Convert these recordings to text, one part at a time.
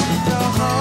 lost your heart.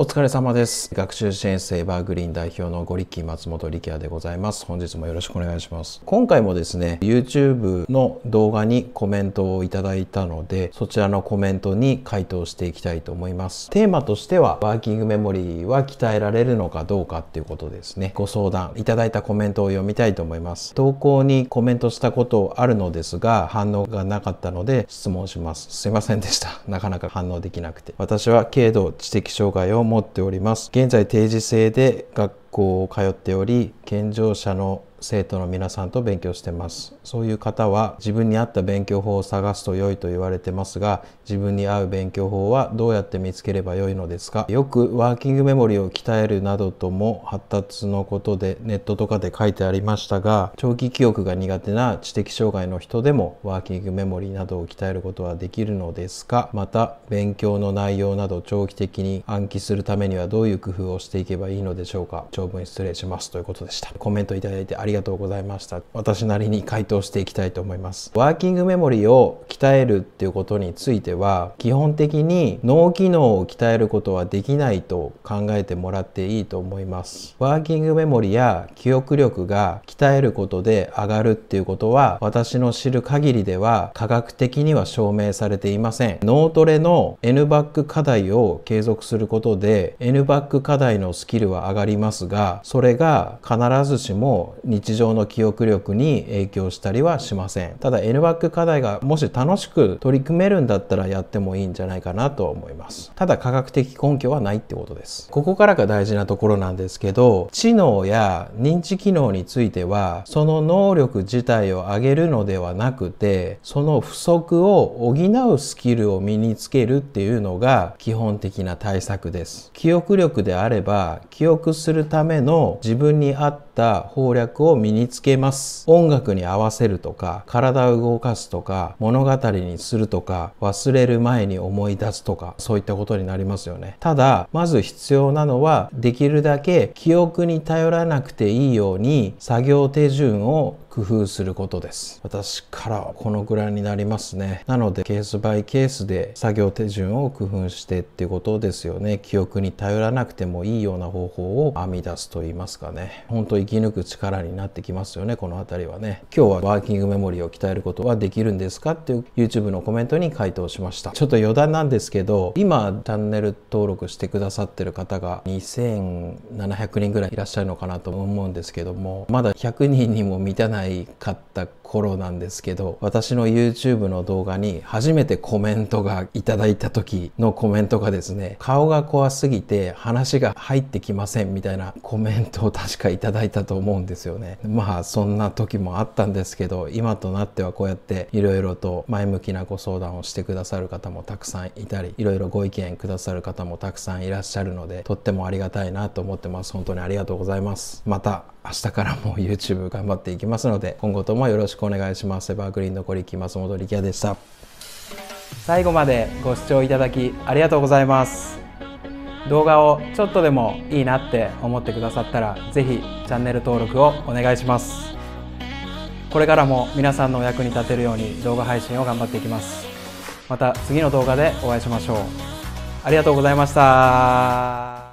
お疲れ様です。学習支援室エバーグリーン代表のゴリキ松本力也でございます。本日もよろしくお願いします。今回もですね、YouTube の動画にコメントをいただいたので、そちらのコメントに回答していきたいと思います。テーマとしては、ワーキングメモリーは鍛えられるのかどうかっていうことですね。ご相談いただいたコメントを読みたいと思います。投稿にコメントしたことあるのですが、反応がなかったので質問します。すいませんでした。なかなか反応できなくて。私は軽度知的障害を思っております現在定時制で学校を通っており健常者の生徒の皆さんと勉強してますそういう方は自分に合った勉強法を探すと良いと言われてますが自分に合う勉強法はどうやって見つければ良いのですかよくワーキングメモリを鍛えるなどとも発達のことでネットとかで書いてありましたが長期記憶が苦手な知的障害の人でもワーキングメモリなどを鍛えることはできるのですかまた勉強の内容など長期的に暗記するためにはどういう工夫をしていけばいいのでしょうか長文失礼しますということでしたコメントいただいてりがとうございました。私なりに回答していきたいと思います。ワーキングメモリを鍛えるっていうことについては、基本的に脳機能を鍛えることはできないと考えてもらっていいと思います。ワーキングメモリや記憶力が鍛えることで上がるっていうことは、私の知る限りでは科学的には証明されていません。脳トレの N バック課題を継続することで、N バック課題のスキルは上がりますが、それが必ずしも日日常の記憶力に影響したりはしませんただ N バック課題がもし楽しく取り組めるんだったらやってもいいんじゃないかなと思いますただ科学的根拠はないってことですここからが大事なところなんですけど知能や認知機能についてはその能力自体を上げるのではなくてその不足を補うスキルを身につけるっていうのが基本的な対策です記憶力であれば記憶するための自分に合った法略をを身につけます音楽に合わせるとか体を動かすとか物語にするとか忘れる前に思い出すとかそういったことになりますよねただまず必要なのはできるだけ記憶に頼らなくていいように作業手順を工夫することです私からはこのぐらいになりますねなのでケースバイケースで作業手順を工夫してっていうことですよね記憶に頼らなくてもいいような方法を編み出すと言いますかね本当生き抜く力になってきますよねこの辺りはね今日はワーキングメモリーを鍛えることはできるんですかっていう YouTube のコメントに回答しましたちょっと余談なんですけど今チャンネル登録してくださってる方が2700人ぐらいいらっしゃるのかなと思うんですけどもまだ100人にも満たないないかった頃なんですけど、私の YouTube の動画に初めてコメントがいただいた時のコメントがですね、顔が怖すぎて話が入ってきませんみたいなコメントを確かいただいたと思うんですよね。まあそんな時もあったんですけど、今となってはこうやっていろいろと前向きなご相談をしてくださる方もたくさんいたり、いろいろご意見くださる方もたくさんいらっしゃるので、とってもありがたいなと思ってます。本当にありがとうございます。また明日からも YouTube 頑張っていきますますので今後ともよろしくお願いしますエバーグリーンの小力松本力也でした最後までご視聴いただきありがとうございます動画をちょっとでもいいなって思ってくださったら是非チャンネル登録をお願いしますこれからも皆さんのお役に立てるように動画配信を頑張っていきますまた次の動画でお会いしましょうありがとうございました